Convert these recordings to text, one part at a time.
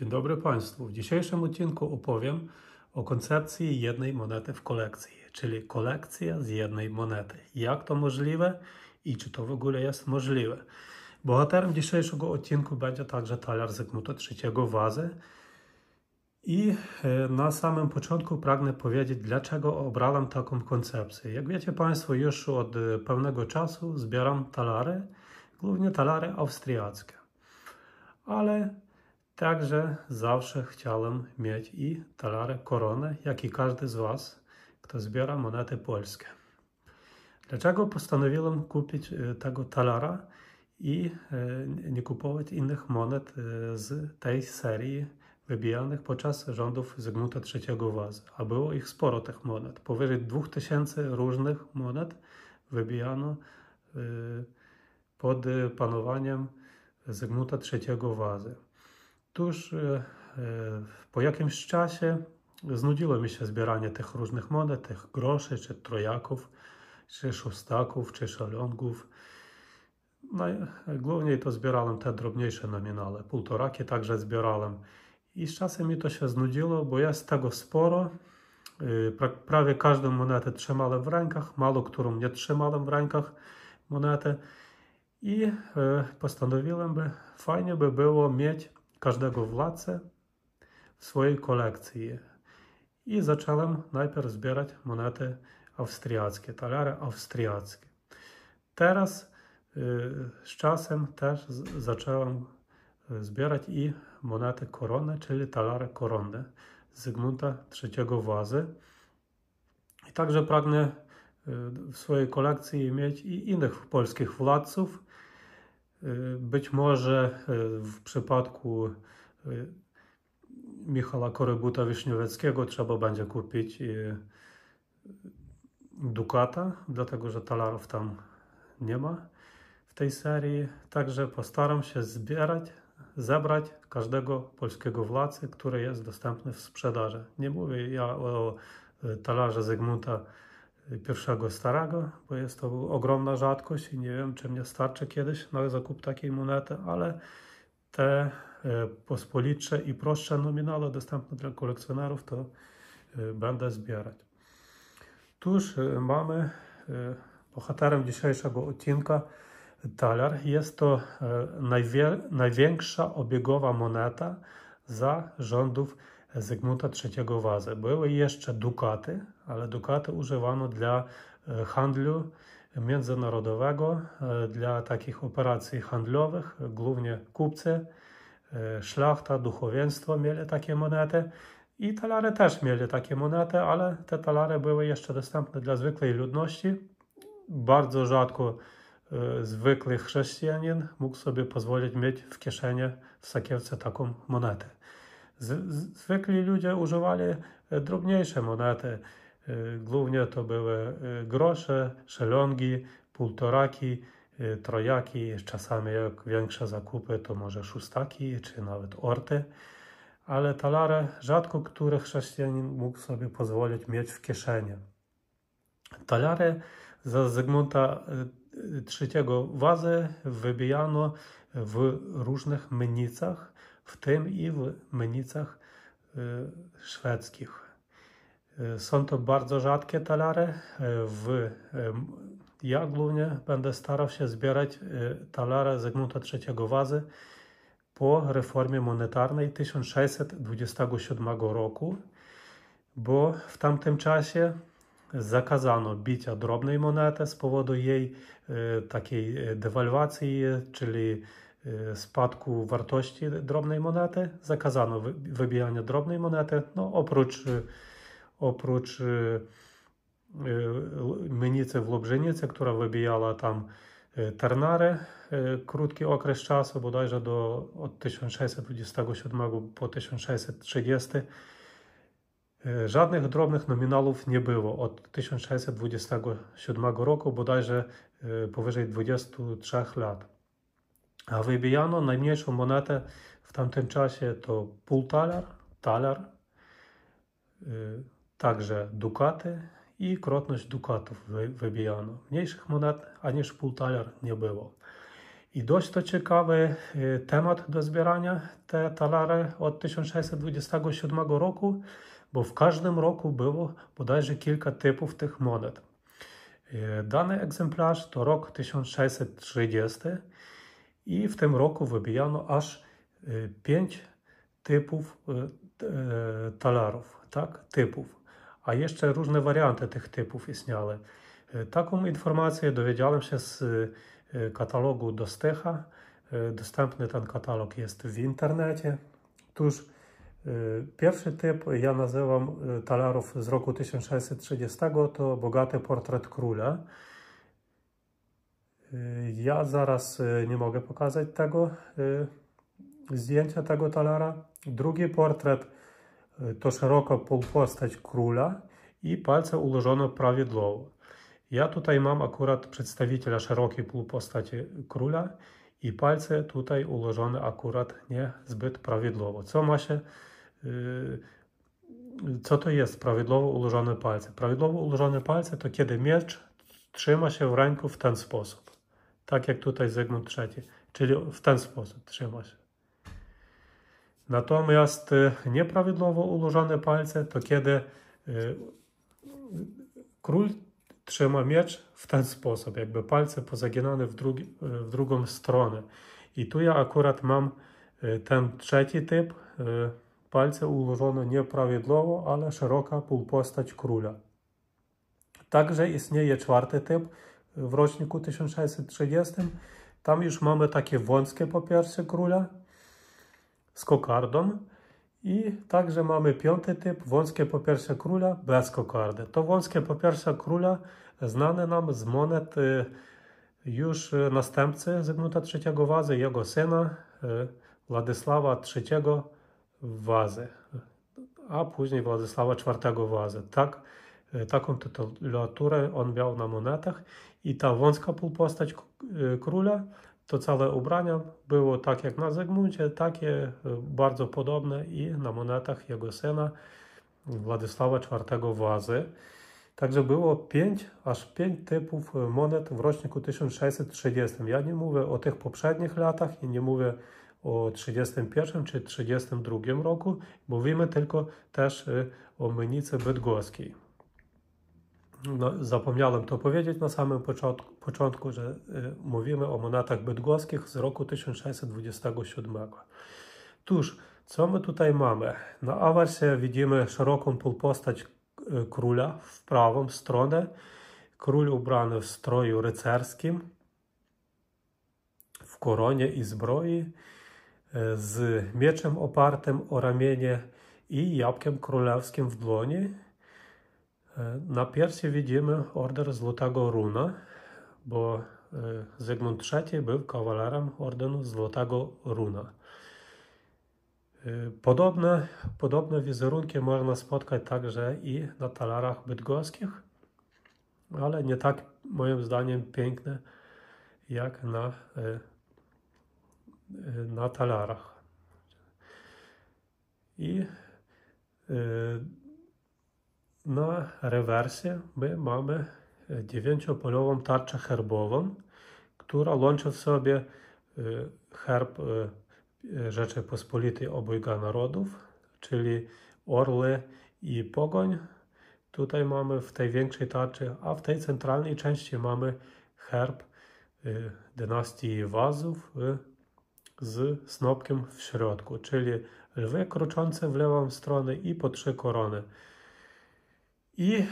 Dzień dobry Państwu. W dzisiejszym odcinku opowiem o koncepcji jednej monety w kolekcji, czyli kolekcja z jednej monety. Jak to możliwe i czy to w ogóle jest możliwe? Bohaterem dzisiejszego odcinku będzie także talar Zygmunta III Wazy. I e, na samym początku pragnę powiedzieć, dlaczego obrałem taką koncepcję. Jak wiecie Państwo, już od e, pewnego czasu zbieram talary, głównie talary austriackie. Ale Także zawsze chciałem mieć i talar koronę, jak i każdy z Was, kto zbiera monety polskie. Dlaczego postanowiłem kupić e, tego talara i e, nie kupować innych monet e, z tej serii wybijanych podczas rządów Zygmunta III Wazy? A było ich sporo tych monet. Powyżej 2000 różnych monet wybijano pod panowaniem Zygmunta III Wazy. Otóż e, e, po jakimś czasie znudziło mi się zbieranie tych różnych monet, tych groszy, czy trojaków, czy szóstaków, czy szalongów. No głównie to zbierałem te drobniejsze nominale, półtoraki także zbierałem. I z czasem mi to się znudziło, bo ja z tego sporo, e, prawie każdą monetę trzymałem w rękach, mało którą nie trzymałem w rękach monetę. I postanowiłem, by fajnie by było mieć każdego władcę w swojej kolekcji. I zacząłem najpierw zbierać monety austriackie, talary austriackie. Teraz y, z czasem też zacząłem y, zbierać i monety korony, czyli talary koronne Zygmunta III Wazy. I także pragnę y, w swojej kolekcji mieć i innych polskich władców, być może e, w przypadku e, Michała Korybuta Wiśnieweckiego trzeba będzie kupić e, Dukata, dlatego że talarów tam nie ma w tej serii. Także postaram się zbierać, zebrać każdego polskiego władcy, który jest dostępny w sprzedaży. Nie mówię ja o talarze Zygmunta pierwszego starego, bo jest to ogromna rzadkość i nie wiem, czy mnie starczy kiedyś na zakup takiej monety, ale te e, pospolite i prostsze nominale dostępne dla kolekcjonerów to e, będę zbierać. Tuż e, mamy bohaterem dzisiejszego odcinka talar. Jest to największa obiegowa moneta za rządów Zygmunta III Wazy. Były jeszcze dukaty, ale dukaty używano dla e, handlu międzynarodowego, e, dla takich operacji handlowych, głównie kupcy, e, szlachta, duchowieństwo mieli takie monety. I talary też mieli takie monety, ale te talary były jeszcze dostępne dla zwykłej ludności. Bardzo rzadko zwykły chrześcijanin mógł sobie pozwolić mieć w kieszeni w sakiewce taką monetę. zwykli ludzie używali drobniejsze monety, E, głównie to były e, grosze, szelongi, półtoraki, e, trojaki, czasami jak większe zakupy to może szóstaki czy nawet orty. Ale talary rzadko który chrześcijanin mógł sobie pozwolić mieć w kieszeni. Talary za Zygmunta III wazy wybijano w różnych mennicach, w tym i w mennicach szwedzkich. E, są to bardzo rzadkie talary. E, w e, ja głównie będę starał się zbierać talary Zygmunta III Wazy po reformie monetarnej 1627 roku, bo w tamtym czasie zakazano bicia drobnej monety z powodu jej takiej dewaluacji, czyli spadku wartości drobnej monety. Zakazano wybijania drobnej monety, no oprócz oprócz y, y, w Wlobżenicy, która wybijała tam y, Tarnary krótki okres czasu, bodajże do, od 1627 po 1630. Żadnych drobnych nominalów nie było od 1627 roku, bodajże powyżej 23 lat. A wybijano najmniejszą monetę w tamtym czasie to pół talar, talar, Także dukaty i krotność dukatów wybijano. Mniejszych monet aniż pół nie było. I dość to ciekawy y, temat do zbierania te talary od 1627 roku, bo w każdym roku było bodajże kilka typów tych monet. Y, dany egzemplarz to rok 1630 i w tym roku wybijano aż 5 y, typów talarów, tak, typów a jeszcze różne warianty tych typów istniały. E, taką informację dowiedziałem się z e, katalogu Dostecha. E, dostępny ten katalog jest w internecie. Tuż pierwszy typ ja nazywam talarów z roku 1630, to bogaty portret króla. Ja zaraz nie mogę pokazać tego zdjęcia tego talara. Drugi portret to szeroka półpostać króla i palce ułożone prawidłowo. Ja tutaj mam akurat przedstawiciela szerokiej półpostaci króla i palce tutaj ułożone akurat nie zbyt prawidłowo. Co ma się, yy, co to jest prawidłowo ułożone palce? Prawidłowo ułożone palce to kiedy miecz trzyma się w ręku w ten sposób. Tak jak tutaj Zygmunt III, czyli w ten sposób trzyma się. Natomiast e, nieprawidłowo ułożone palce to kiedy e, król trzyma miecz w ten sposób, jakby palce pozaginane w, drugi, w drugą stronę. I tu ja akurat mam e, ten trzeci typ, palce ułożone nieprawidłowo, ale szeroka półpostać króla. Także istnieje czwarty typ w roczniku 1630. Tam już mamy takie wąskie popiersze króla, z kokardą. I także mamy piąty typ, wąskie popiersze króla bez kokardy. To wąskie popiersze króla znane nam z monet y, już y, następcy Zygmunta III Wazy, jego syna y, Władysława III Wazy, a później Władysława IV Wazy. Tak, taką tytulaturę on miał na monetach i ta wąska półpostać króla to całe ubrania było tak jak na Zygmuncie, takie e, bardzo podobne i na monetach jego syna Władysława IV Wazy. Także było pięć, aż pięć typów e, monet w roczniku 1630. Ja nie mówię o tych poprzednich latach i nie mówię o 31 czy 32 roku. Mówimy tylko też e, o Menicy Bydgoskiej no, zapomniałem to powiedzieć na samym początku, początku że y, mówimy o monetach bydgoskich z roku 1627. Tuż, co my tutaj mamy? Na awersie widzimy szeroką półpostać y, króla w prawą stronę. Król ubrany w stroju rycerskim, w koronie i zbroi, y, z mieczem opartym o ramienie i jabłkiem królewskim w dłoni E, na pierwszy widzimy order Złotego Runa, bo e, Zygmunt III był kawalerem Ordenu Złotego Runa. E, podobne, podobne wizerunki można spotkać także i na talarach bydgoskich, ale nie tak moim zdaniem piękne jak na, na talarach. I na no, rewersie my mamy e, dziewięciopolową tarczę herbową, która łączy w sobie e, herb e, Rzeczypospolitej obojga narodów, czyli orły i pogoń. Tutaj mamy w tej większej tarczy, a w tej centralnej części mamy herb dynastii Wazów z snopkiem w środku, czyli lwy kroczące w lewą stronę i po trzy korony. E,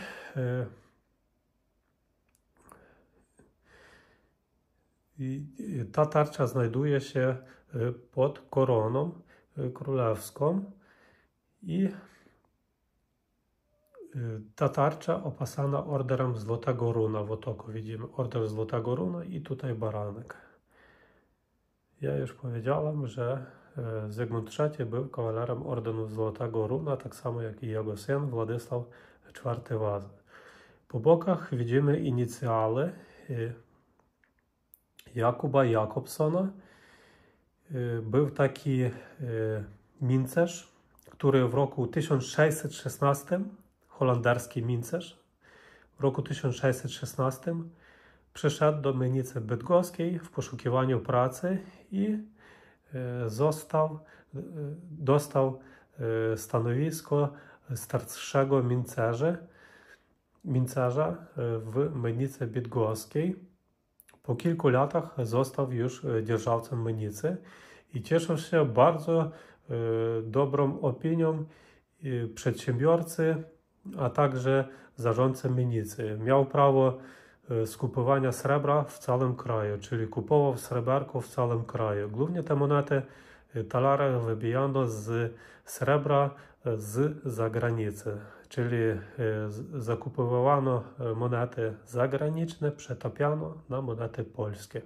I ta tarcza znajduje się e, pod koroną e, królewską i ta tarcza opasana orderem Złotego Runa w otoku. Widzimy order Złotego Runa i tutaj baranek. Ja już powiedziałem, że Zygmunt III był kawalerem Ordenu Złotego Runa, tak samo jak i jego syn Władysław czwarty wazy. Po bokach widzimy inicjały Jakuba Jakobsona. Y, był taki y, mincerz, który w roku 1616, holenderski mincerz, w roku 1616 przyszedł do Mynicy Bydgoskiej w poszukiwaniu pracy i y, został, dostał stanowisko starszego mincerza e, w Mennicy Bydgoskiej. Po kilku latach został już e, dzierżawcą Mennicy i cieszył się bardzo e, dobrą opinią przedsiębiorcy, a także zarządcy Mennicy. Miał prawo skupowania srebra w całym kraju, czyli kupował sreberko w całym kraju. Głównie te monety talary wybijano z srebra z zagranicy, czyli e, zakupowano e, monety zagraniczne, przetapiano na monety polskie.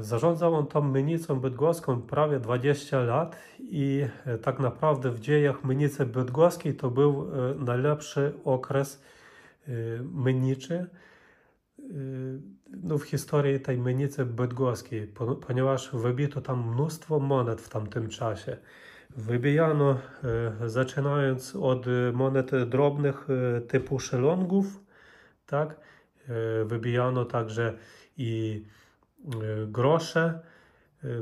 Zarządzał on tą mnicą bydgoską prawie 20 lat i e, tak naprawdę w dziejach mnicy bydgoskiej to był najlepszy okres mniczy, no, w historii tej menicy bydgoskiej, ponieważ wybito tam mnóstwo monet w tamtym czasie. Wybijano e, zaczynając od e, monet drobnych e, typu szelongów, tak? Wybijano także i grosze,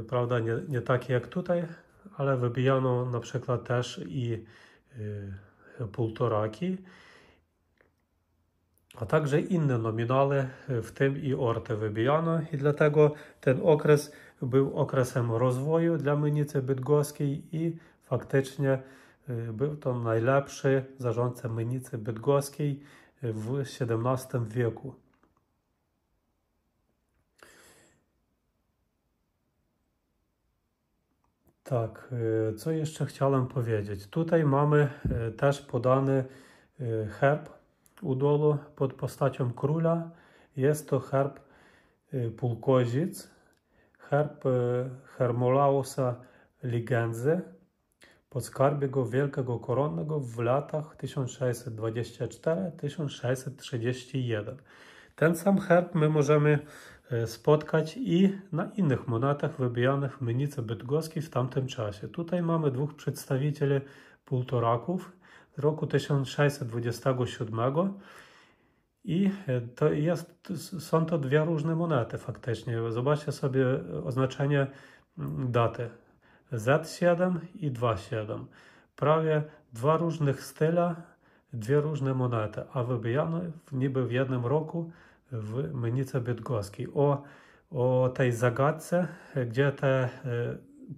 prawda, nie, nie takie jak tutaj, ale wybijano na przykład też i półtoraki a także inne nominale e, w tym i Orte Wybijano. I dlatego ten okres był okresem rozwoju dla Mnicy Bydgoskiej i faktycznie e, był to najlepszy zarządca Mnicy Bydgoskiej e, w XVII wieku. Tak, co jeszcze chciałem powiedzieć? Tutaj mamy też podany herb u dolu pod postacią króla. Jest to herb y, Pulkozic, herb y, Hermolausa Ligenze, podskarbiego wielkiego koronnego w latach 1624-1631. Ten sam herb my możemy y, spotkać i na innych monetach wybijanych w Mynice Bydgoskiej w tamtym czasie. Tutaj mamy dwóch przedstawicieli półtoraków roku 1627 i e, to jest, są to dwie różne monety faktycznie. Zobaczcie sobie oznaczenie mm, daty Z7 i 2,7. Prawie dwa różnych styla, dwie różne monety, a wybijano niby w jednym roku w Mynicy Bydgoskiej. O, o tej zagadce, gdzie te e,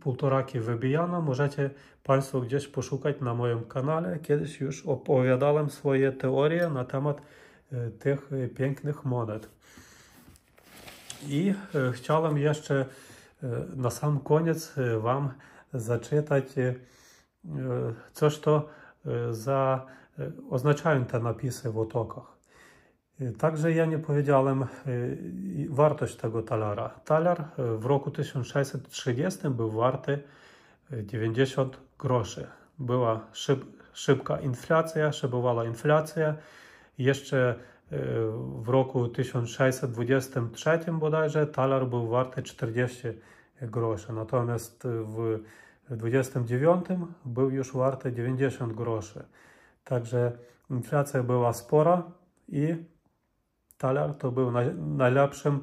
półtoraki wybijano, możecie Państwo gdzieś poszukać na moim kanale. Kiedyś już opowiadałem swoje teorie na temat tych pięknych monet. I chciałem jeszcze na sam koniec Wam zaczytać coś, co za, oznaczają te napisy w otokach. Y, także ja nie powiedziałem y, wartość tego talara. Talar y, w roku 1630 był warty 90 groszy. Była szyb, szybka inflacja, szybowała inflacja. Jeszcze w roku 1623 bodajże talar był warty 40 groszy. Natomiast w 29 był już warty 90 groszy. Także inflacja była spora i talar to był naj, najlepszym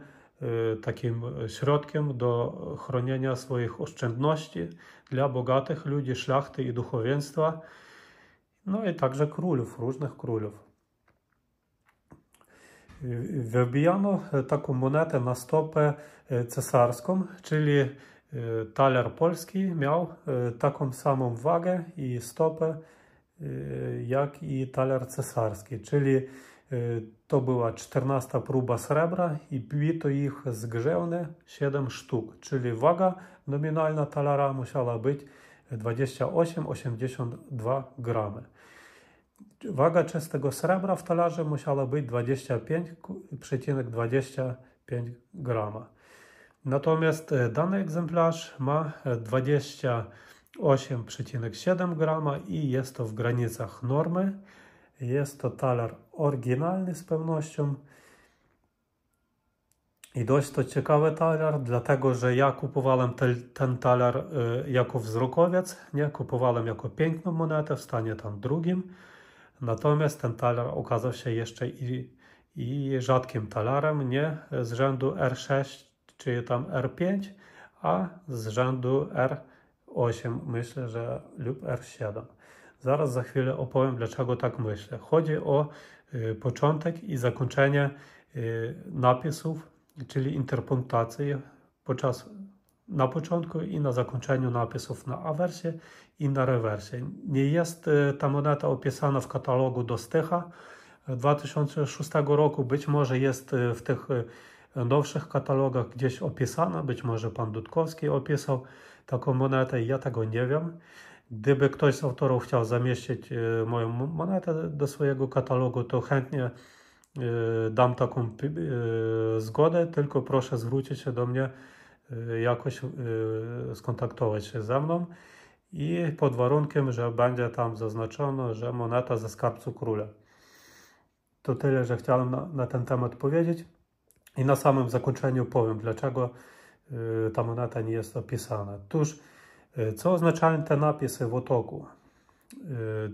y, takim środkiem do chronienia swoich oszczędności dla bogatych ludzi, szlachty i duchowieństwa, no i także królów, różnych królów. Wybijano taką monetę na stopę y, cesarską, czyli y, taler polski miał taką samą wagę i stopę jak i taler cesarski, czyli Y, to była 14 próba srebra i bito ich z 7 sztuk, czyli waga nominalna talara musiała być 28,82 gramy. Waga czystego srebra w talarze musiała być 25,25 grama. Natomiast e, dany egzemplarz ma 28,7 grama i jest to w granicach normy. Jest to taler oryginalny z pewnością. I dość to ciekawy taler, dlatego że ja kupowałem te, ten taler y, jako wzrokowiec, nie kupowałem jako piękną monetę w stanie tam drugim. Natomiast ten taler okazał się jeszcze i, i rzadkim talerem, nie z rzędu R6 czy tam R5, a z rzędu R8, myślę, że lub R7. Zaraz za chwilę opowiem, dlaczego tak myślę. Chodzi o y, początek i zakończenie y, napisów, czyli interpunktację podczas, na początku i na zakończeniu napisów na awersie i na rewersie. Nie jest y, ta moneta opisana w katalogu do Stycha 2006 roku. Być może jest w tych nowszych katalogach gdzieś opisana, być może pan Dudkowski opisał taką monetę, ja tego nie wiem. Gdyby ktoś z autorów chciał zamieścić y, moją monetę do swojego katalogu, to chętnie y, dam taką y, zgodę, tylko proszę zwrócić się do mnie, jakoś skontaktować się ze mną i pod warunkiem, że będzie tam zaznaczono, że moneta ze skarbcu króla. To tyle, że chciałem na, na ten temat powiedzieć. I na samym zakończeniu powiem, dlaczego ta moneta nie jest opisana. Otóż Co oznaczają te napisy w otoku?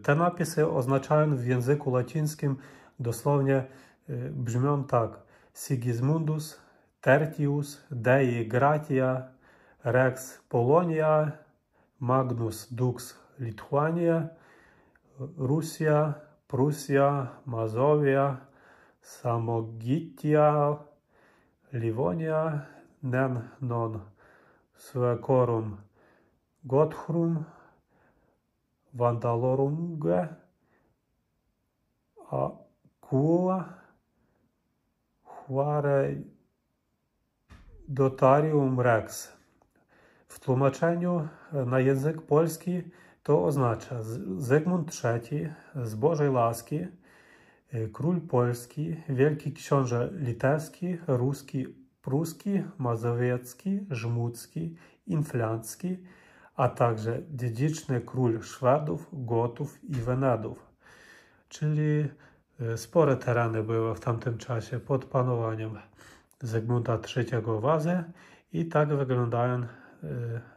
Te napisy oznaczają w języku łacińskim dosłownie brzmią tak: Sigismundus, Tertius, Dei Gratia, Rex Polonia, Magnus Dux Lithuania, Rusja, Prusja, Mazovia, Samogitia, Livonia, Nen non Suecorum. Godhrum, Vandalorunga, Akula, Huare Dotarium Rex. W tłumaczeniu na język polski to oznacza Zygmunt III z Bożej Laski, Król Polski, Wielki Książę Litewski, Ruski, Pruski, Mazowiecki, Żmudzki, Inflancki, a także dziedziczny król Szwadów, Gotów i Wenadów. Czyli e, spore tereny były w tamtym czasie pod panowaniem Zygmunta III Wazy i tak wyglądają e,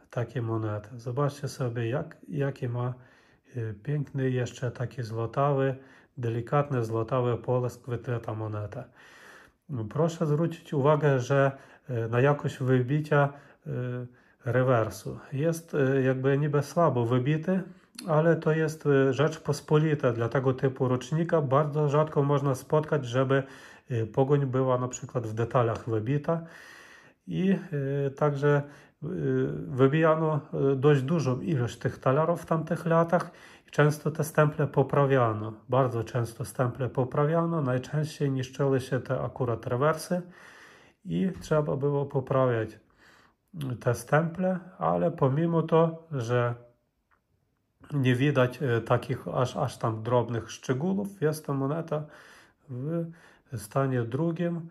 takie monety. Zobaczcie sobie, jak, jakie ma e, piękny jeszcze taki złotawy, delikatny złotawy polsk wykryta moneta. Proszę zwrócić uwagę, że na jakość wybicia rewersu. Jest e, jakby niby słabo wybity, ale to jest e, rzecz pospolita dla tego typu rocznika. Bardzo rzadko można spotkać, żeby e, pogoń była na przykład w detalach wybita. I także wybijano dość dużą ilość tych talarów w tamtych latach i często te stemple poprawiano. Bardzo często stemple poprawiano, najczęściej niszczyły się te akurat rewersy i trzeba było poprawiać te stemple, ale pomimo to, że nie widać e, takich aż, aż tam drobnych szczegółów, jest ta moneta w stanie drugim,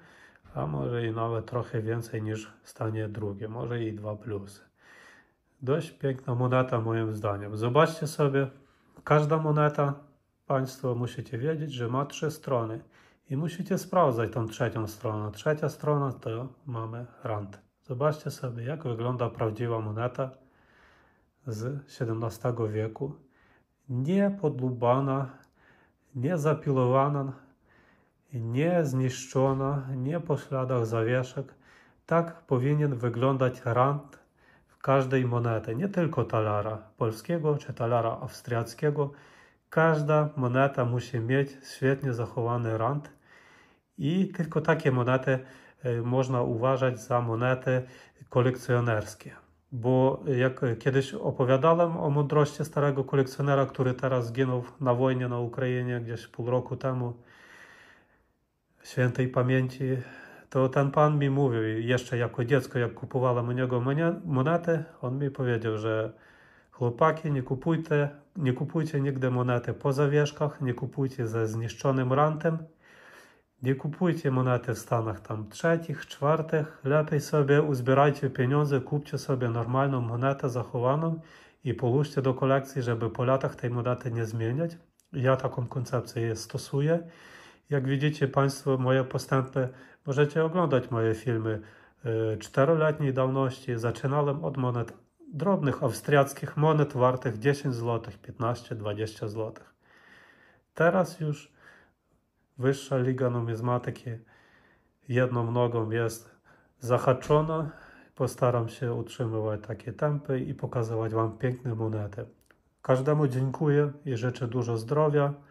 a może i nawet trochę więcej niż w stanie drugim, może i dwa plusy. Dość piękna moneta moim zdaniem. Zobaczcie sobie, każda moneta, Państwo musicie wiedzieć, że ma trzy strony i musicie sprawdzać tą trzecią stronę. Trzecia strona to mamy rand. Zobaczcie sobie, jak wygląda prawdziwa moneta z XVII wieku. Nie podlubana, nie zapilowana, nie zniszczona, nie po śladach zawieszek. Tak powinien wyglądać rand w każdej monety, nie tylko talara polskiego czy talara austriackiego. Każda moneta musi mieć świetnie zachowany rand i tylko takie monety E, można uważać za monety kolekcjonerskie. Bo jak kiedyś opowiadałem o mądrości starego kolekcjonera, który teraz zginął na wojnie na Ukrainie gdzieś pół roku temu, świętej pamięci, to ten pan mi mówił, jeszcze jako dziecko, jak kupowałem u niego monety, on mi powiedział, że chłopaki, nie kupujcie, nie kupujcie nigdy monety po zawieszkach, nie kupujcie ze zniszczonym rantem, nie kupujcie monety w Stanach tam trzecich, czwartych. Lepiej sobie uzbierajcie pieniądze, kupcie sobie normalną monetę zachowaną i połóżcie do kolekcji, żeby po latach tej monety nie zmieniać. Ja taką koncepcję stosuję. Jak widzicie Państwo moje postępy, możecie oglądać moje filmy y, czteroletniej dawności. Zaczynałem od monet drobnych austriackich monet wartych 10 zł, 15, 20 zł. Teraz już wyższa liga numizmatyki jedną nogą jest zahaczona. Postaram się utrzymywać takie tempy i pokazywać Wam piękne monety. Każdemu dziękuję i życzę dużo zdrowia.